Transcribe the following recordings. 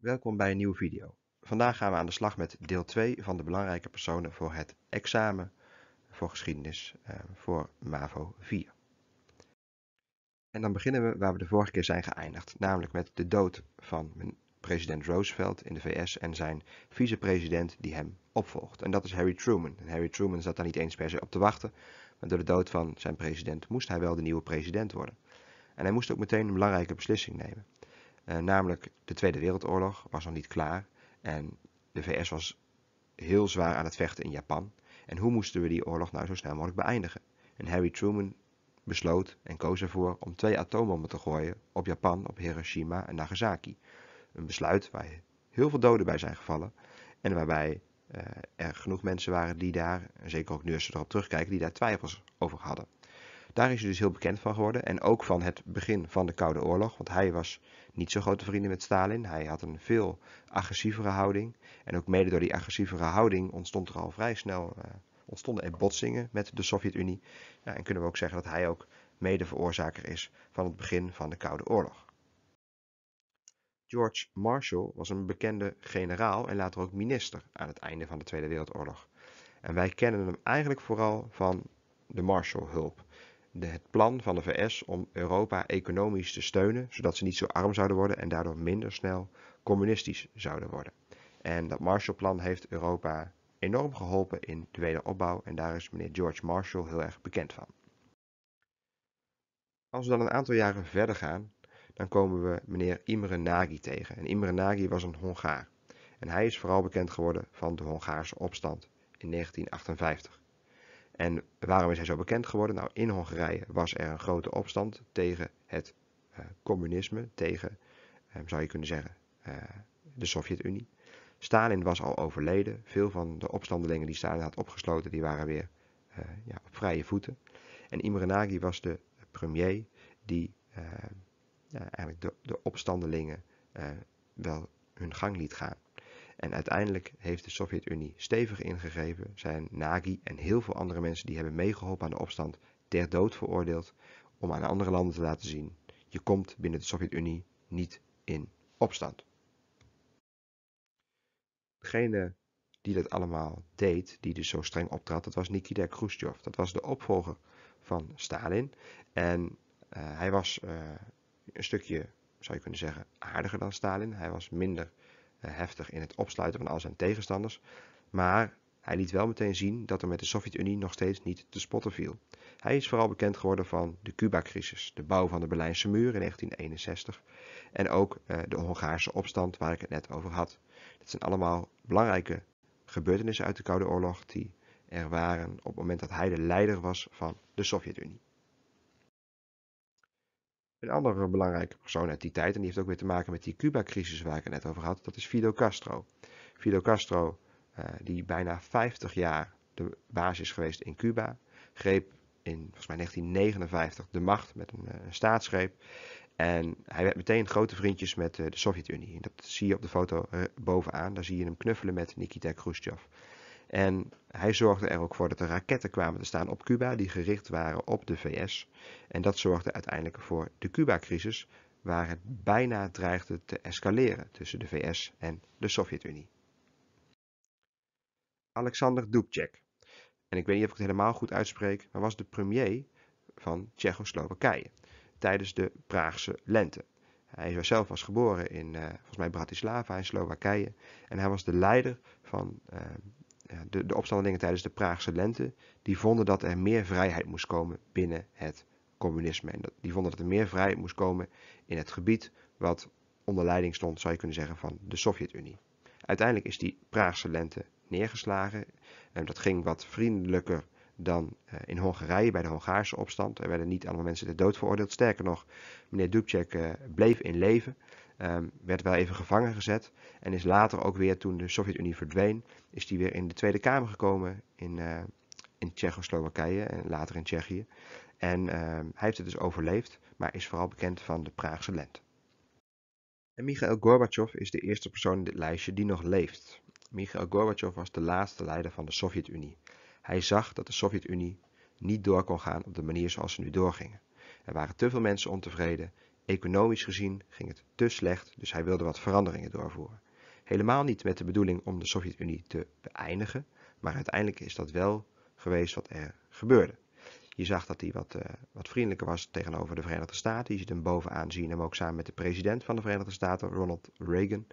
Welkom bij een nieuwe video. Vandaag gaan we aan de slag met deel 2 van de belangrijke personen voor het examen voor geschiedenis eh, voor MAVO 4. En dan beginnen we waar we de vorige keer zijn geëindigd, namelijk met de dood van president Roosevelt in de VS en zijn vicepresident die hem opvolgt. En dat is Harry Truman. En Harry Truman zat daar niet eens per se op te wachten, maar door de dood van zijn president moest hij wel de nieuwe president worden. En hij moest ook meteen een belangrijke beslissing nemen. Eh, namelijk de Tweede Wereldoorlog was nog niet klaar en de VS was heel zwaar aan het vechten in Japan. En hoe moesten we die oorlog nou zo snel mogelijk beëindigen? En Harry Truman besloot en koos ervoor om twee atoombommen te gooien op Japan, op Hiroshima en Nagasaki. Een besluit waar heel veel doden bij zijn gevallen en waarbij eh, er genoeg mensen waren die daar, zeker ook nu ze erop terugkijken, die daar twijfels over hadden. Daar is hij dus heel bekend van geworden en ook van het begin van de Koude Oorlog, want hij was niet zo grote vrienden met Stalin. Hij had een veel agressievere houding en ook mede door die agressievere houding ontstond er al vrij snel eh, ontstonden er botsingen met de Sovjet-Unie. Ja, en kunnen we ook zeggen dat hij ook mede veroorzaker is van het begin van de Koude Oorlog. George Marshall was een bekende generaal en later ook minister aan het einde van de Tweede Wereldoorlog. En wij kennen hem eigenlijk vooral van de Marshall-hulp het plan van de VS om Europa economisch te steunen, zodat ze niet zo arm zouden worden en daardoor minder snel communistisch zouden worden. En dat Marshallplan heeft Europa enorm geholpen in de wederopbouw en daar is meneer George Marshall heel erg bekend van. Als we dan een aantal jaren verder gaan, dan komen we meneer Imre Nagy tegen. En Imre Nagy was een Hongaar. En hij is vooral bekend geworden van de Hongaarse opstand in 1958. En waarom is hij zo bekend geworden? Nou, in Hongarije was er een grote opstand tegen het eh, communisme, tegen, eh, zou je kunnen zeggen, eh, de Sovjet-Unie. Stalin was al overleden. Veel van de opstandelingen die Stalin had opgesloten, die waren weer ja, op vrije voeten. En Imre Nagy was de premier die eigenlijk de, de opstandelingen wel hun gang liet gaan. En uiteindelijk heeft de Sovjet-Unie stevig ingegrepen, zijn Nagy en heel veel andere mensen die hebben meegeholpen aan de opstand ter dood veroordeeld om aan andere landen te laten zien, je komt binnen de Sovjet-Unie niet in opstand. Degene die dat allemaal deed, die dus zo streng optrad, dat was Nikita Khrushchev. Dat was de opvolger van Stalin. En eh, hij was eh, een stukje, zou je kunnen zeggen, aardiger dan Stalin. Hij was minder heftig in het opsluiten van al zijn tegenstanders, maar hij liet wel meteen zien dat er met de Sovjet-Unie nog steeds niet te spotten viel. Hij is vooral bekend geworden van de Cuba-crisis, de bouw van de Berlijnse muur in 1961 en ook eh, de Hongaarse opstand waar ik het net over had. Dat zijn allemaal belangrijke gebeurtenissen uit de Koude Oorlog die er waren op het moment dat hij de leider was van de Sovjet-Unie. Een andere belangrijke persoon uit die tijd, en die heeft ook weer te maken met die Cuba-crisis waar ik het net over had, dat is Fidel Castro. Fidel Castro, eh, die bijna 50 jaar de baas is geweest in Cuba, greep in volgens mij 1959 de macht met eh, een, staatsgreep. En hij werd meteen grote vriendjes met eh, de Sovjet-Unie. dat zie je op de foto bovenaan. Daar zie je hem knuffelen met Nikita Khrushchev. En hij zorgde er ook voor dat er raketten kwamen te staan op Cuba die gericht waren op de VS. En dat zorgde uiteindelijk voor de Cuba-crisis, waar het bijna dreigde te escaleren tussen de VS en de Sovjet-Unie. Alexander Dubček, en ik weet niet of ik het helemaal goed uitspreek, maar was de premier van Tsjechoslowakije tijdens de Praagse lente. Hij zelf was geboren in, eh, volgens mij, Bratislava in Slowakije. En hij was de leider van eh, eh, de, de opstandelingen tijdens de Praagse lente, die vonden dat er meer vrijheid moest komen binnen het communisme. En die vonden dat er meer vrijheid moest komen in het gebied wat onder leiding stond, zou je kunnen zeggen, van de Sovjet-Unie. Uiteindelijk is die Praagse lente neergeslagen. En dat ging wat vriendelijker dan eh, in Hongarije bij de Hongaarse opstand. Er werden niet allemaal mensen de dood veroordeeld. Sterker nog, meneer Dubček eh, bleef in leven. Ehm, werd wel even gevangen gezet. En is later ook weer, toen de Sovjet-Unie verdween, is die weer in de Tweede Kamer gekomen in, eh, in Tsjechoslowakije en later in Tsjechië. En ehm, hij heeft het dus overleefd, maar is vooral bekend van de Praagse lente. En Mikhail Gorbachev is de eerste persoon in dit lijstje die nog leeft. Mikhail Gorbachev was de laatste leider van de Sovjet-Unie. Hij zag dat de Sovjet-Unie niet door kon gaan op de manier zoals ze nu doorgingen. Er waren te veel mensen ontevreden Economisch gezien ging het te slecht, dus hij wilde wat veranderingen doorvoeren. Helemaal niet met de bedoeling om de Sovjet-Unie te beëindigen, maar uiteindelijk is dat wel geweest wat er gebeurde. Je zag dat hij wat, eh, wat vriendelijker was tegenover de Verenigde Staten. Je ziet hem bovenaan zien, hem ook samen met de president van de Verenigde Staten, Ronald Reagan.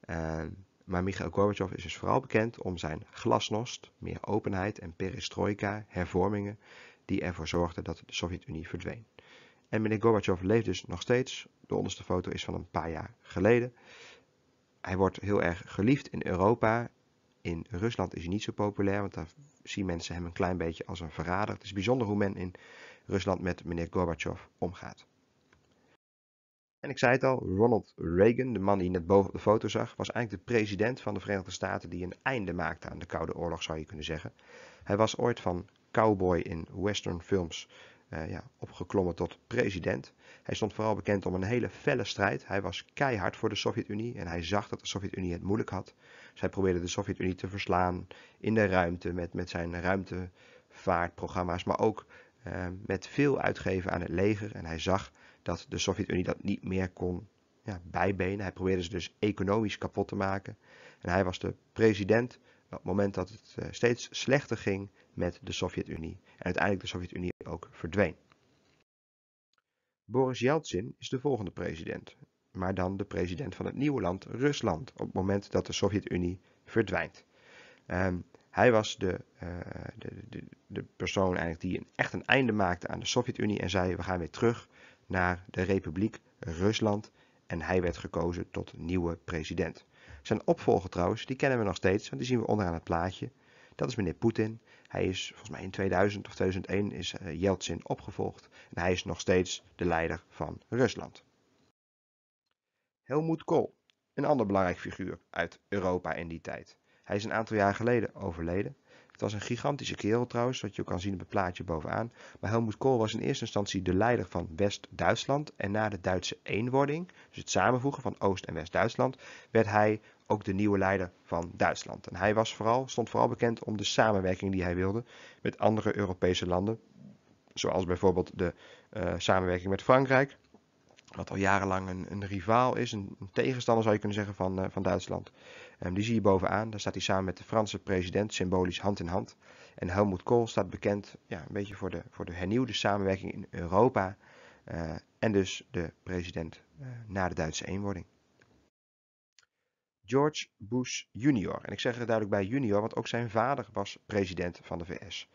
Eh, maar Mikhail Gorbachev is dus vooral bekend om zijn glasnost, meer openheid en perestroika, hervormingen, die ervoor zorgden dat de Sovjet-Unie verdween. En meneer Gorbachev leeft dus nog steeds. De onderste foto is van een paar jaar geleden. Hij wordt heel erg geliefd in Europa. In Rusland is hij niet zo populair, want daar zien mensen hem een klein beetje als een verrader. Het is bijzonder hoe men in Rusland met meneer Gorbachev omgaat. En ik zei het al, Ronald Reagan, de man die net boven op de foto zag, was eigenlijk de president van de Verenigde Staten die een einde maakte aan de Koude Oorlog, zou je kunnen zeggen. Hij was ooit van cowboy in western films uh, ja, opgeklommen tot president. Hij stond vooral bekend om een hele felle strijd. Hij was keihard voor de Sovjet-Unie en hij zag dat de Sovjet-Unie het moeilijk had. Dus hij probeerde de Sovjet-Unie te verslaan in de ruimte met, met zijn ruimtevaartprogramma's, maar ook eh, met veel uitgeven aan het leger. En hij zag dat de Sovjet-Unie dat niet meer kon ja, bijbenen. Hij probeerde ze dus economisch kapot te maken. En hij was de president op het moment dat het eh, steeds slechter ging met de Sovjet-Unie en uiteindelijk de Sovjet-Unie ook verdween. Boris Yeltsin is de volgende president, maar dan de president van het nieuwe land Rusland op het moment dat de Sovjet-Unie verdwijnt. Um, hij was de, eh, de, de, de, persoon eigenlijk die echt een einde maakte aan de Sovjet-Unie en zei we gaan weer terug naar de Republiek Rusland en hij werd gekozen tot nieuwe president. Zijn opvolger trouwens, die kennen we nog steeds, want die zien we onderaan het plaatje. Dat is meneer Poetin. Hij is volgens mij in 2000 of 2001 is Yeltsin eh, opgevolgd en hij is nog steeds de leider van Rusland. Helmoet Kool, een ander belangrijk figuur uit Europa in die tijd. Hij is een aantal jaar geleden overleden. Het was een gigantische kerel trouwens, wat je ook kan zien op het plaatje bovenaan. Maar Helmoet Kool was in eerste instantie de leider van West-Duitsland. En na de Duitse eenwording, dus het samenvoegen van Oost- en West-Duitsland, werd hij ook de nieuwe leider van Duitsland. En hij was vooral, stond vooral bekend om de samenwerking die hij wilde met andere Europese landen. Zoals bijvoorbeeld de eh, samenwerking met Frankrijk, wat al jarenlang een, een rivaal is, een, tegenstander zou je kunnen zeggen van, eh, van Duitsland. Ehm, die zie je bovenaan. Daar staat hij samen met de Franse president symbolisch hand in hand. En Helmut Kohl staat bekend ja, een beetje voor de, voor de hernieuwde samenwerking in Europa. Eh, en dus de president eh, na de Duitse eenwording. George Bush Jr. En ik zeg er duidelijk bij junior, want ook zijn vader was president van de VS.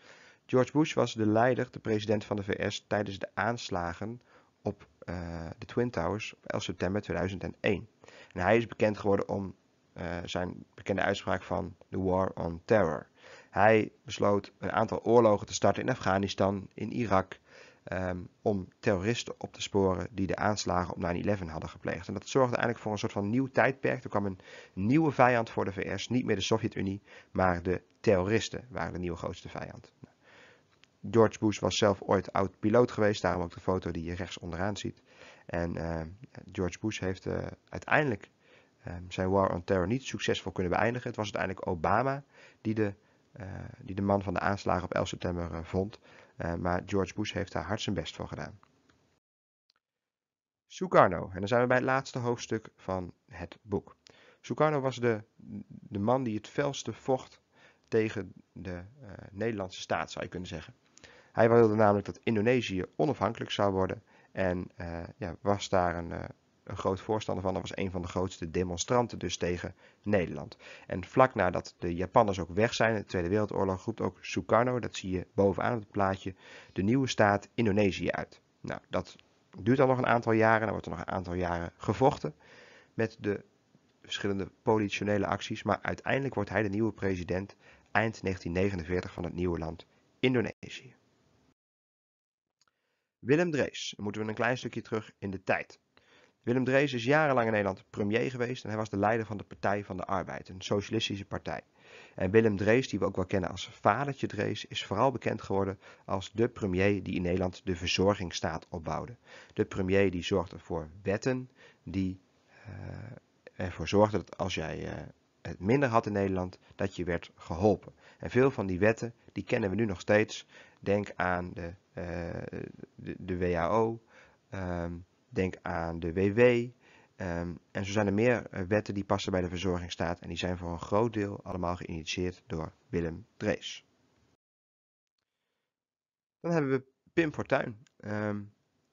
George Bush was de leider, de president van de VS, tijdens de aanslagen op eh, de Twin Towers op 11 september 2001. En hij is bekend geworden om eh, zijn bekende uitspraak van The War on Terror. Hij besloot een aantal oorlogen te starten in Afghanistan, in Irak, ehm, om terroristen op te sporen die de aanslagen op 9-11 hadden gepleegd. En dat zorgde eigenlijk voor een soort van nieuw tijdperk. Er kwam een nieuwe vijand voor de VS, niet meer de Sovjet-Unie, maar de terroristen waren de nieuwe grootste vijand. George Bush was zelf ooit oud piloot geweest, daarom ook de foto die je rechts onderaan ziet. En ehm, George Bush heeft uh, uiteindelijk Ehm, zijn war on terror niet succesvol kunnen beëindigen. Het was uiteindelijk Obama die de, eh, die de man van de aanslagen op 11 september eh, vond. Eh, maar George Bush heeft daar hard zijn best voor gedaan. Sukarno, en dan zijn we bij het laatste hoofdstuk van het boek. Sukarno was de, de man die het felste vocht tegen de Nederlandse staat, zou je kunnen zeggen. Hij wilde namelijk dat Indonesië onafhankelijk zou worden en ja, was daar een, een groot voorstander van. Dat was een van de grootste demonstranten dus tegen Nederland. En vlak nadat de Japanners ook weg zijn in de Tweede Wereldoorlog, roept ook Sukarno, dat zie je bovenaan op het plaatje, de nieuwe staat Indonesië uit. Nou, dat duurt al nog een aantal jaren. Dan wordt er nog een aantal jaren gevochten met de verschillende politionele acties. Maar uiteindelijk wordt hij de nieuwe president eind 1949 van het nieuwe land Indonesië. Willem Drees, dan moeten we een klein stukje terug in de tijd. Willem Drees is jarenlang in Nederland premier geweest en hij was de leider van de Partij van de Arbeid, een socialistische partij. En Willem Drees, die we ook wel kennen als vadertje Drees, is vooral bekend geworden als de premier die in Nederland de verzorgingstaat opbouwde. De premier die zorgde voor wetten die eh, ervoor zorgden dat als jij eh, het minder had in Nederland, dat je werd geholpen. En veel van die wetten, die kennen we nu nog steeds. Denk aan de, uh, de, de WHO. Denk aan de WW. Ehm, en zo zijn er meer eh, wetten die passen bij de verzorgingstaat en die zijn voor een groot deel allemaal geïnitieerd door Willem Drees. Dan hebben we Pim Fortuyn. Ehm,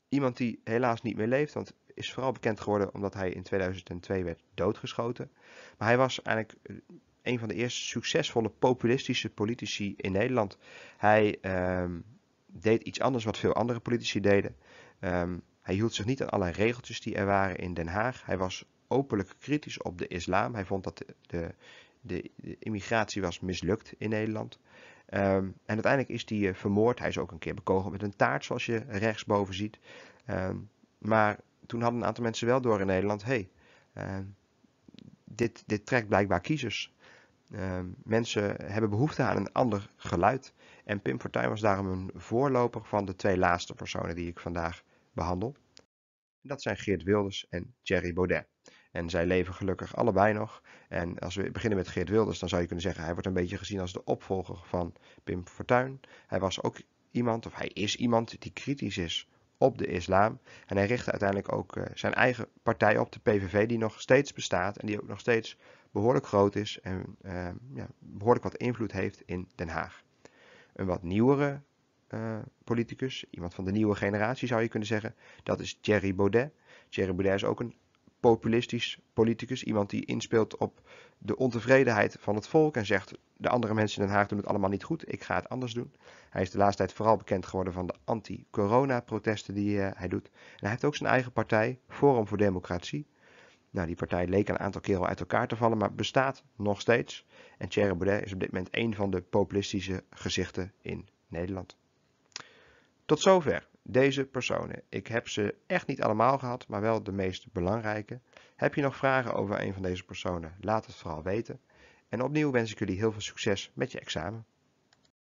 iemand die helaas niet meer leeft, want is vooral bekend geworden omdat hij in 2002 werd doodgeschoten. Maar hij was eigenlijk eh, een van de eerste succesvolle populistische politici in Nederland. Hij ehm, deed iets anders wat veel andere politici deden. Hij hield zich niet aan alle regeltjes die er waren in Den Haag. Hij was openlijk kritisch op de islam. Hij vond dat de, de, de, immigratie was mislukt in Nederland. Ehm, en uiteindelijk is hij eh, vermoord. Hij is ook een keer bekogeld met een taart, zoals je rechtsboven ziet. Ehm, maar toen hadden een aantal mensen wel door in Nederland: hé, hey, ehm, dit, dit trekt blijkbaar kiezers. mensen hebben behoefte aan een ander geluid. En Pim Fortuyn was daarom een voorloper van de twee laatste personen die ik vandaag behandel. Dat zijn Geert Wilders en Thierry Baudet. En zij leven gelukkig allebei nog. En als we beginnen met Geert Wilders, dan zou je kunnen zeggen, hij wordt een beetje gezien als de opvolger van Pim Fortuyn. Hij was ook iemand, of hij is iemand, die kritisch is op de islam. En hij richtte uiteindelijk ook eh, zijn eigen partij op, de PVV, die nog steeds bestaat en die ook nog steeds behoorlijk groot is en eh, ja, behoorlijk wat invloed heeft in Den Haag. Een wat nieuwere eh, politicus, iemand van de nieuwe generatie zou je kunnen zeggen. Dat is Thierry Baudet. Thierry Baudet is ook een populistisch politicus, iemand die inspeelt op de ontevredenheid van het volk en zegt de andere mensen in Den Haag doen het allemaal niet goed, ik ga het anders doen. Hij is de laatste tijd vooral bekend geworden van de anti-corona-protesten die eh, hij doet. En hij heeft ook zijn eigen partij, Forum voor Democratie. Nou, die partij leek een aantal keren al uit elkaar te vallen, maar bestaat nog steeds. En Thierry Baudet is op dit moment een van de populistische gezichten in Nederland. Tot zover deze personen. Ik heb ze echt niet allemaal gehad, maar wel de meest belangrijke. Heb je nog vragen over een van deze personen? Laat het vooral weten. En opnieuw wens ik jullie heel veel succes met je examen.